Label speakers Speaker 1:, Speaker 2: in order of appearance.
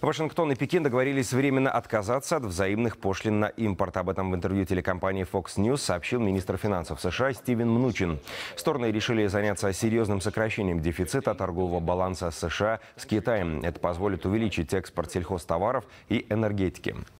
Speaker 1: Вашингтон и Пекин договорились временно отказаться от взаимных пошлин на импорт. Об этом в интервью телекомпании Fox News сообщил министр финансов США Стивен Мнучин. Стороны решили заняться серьезным сокращением дефицита торгового баланса США с Китаем. Это позволит увеличить экспорт сельхозтоваров и энергетики.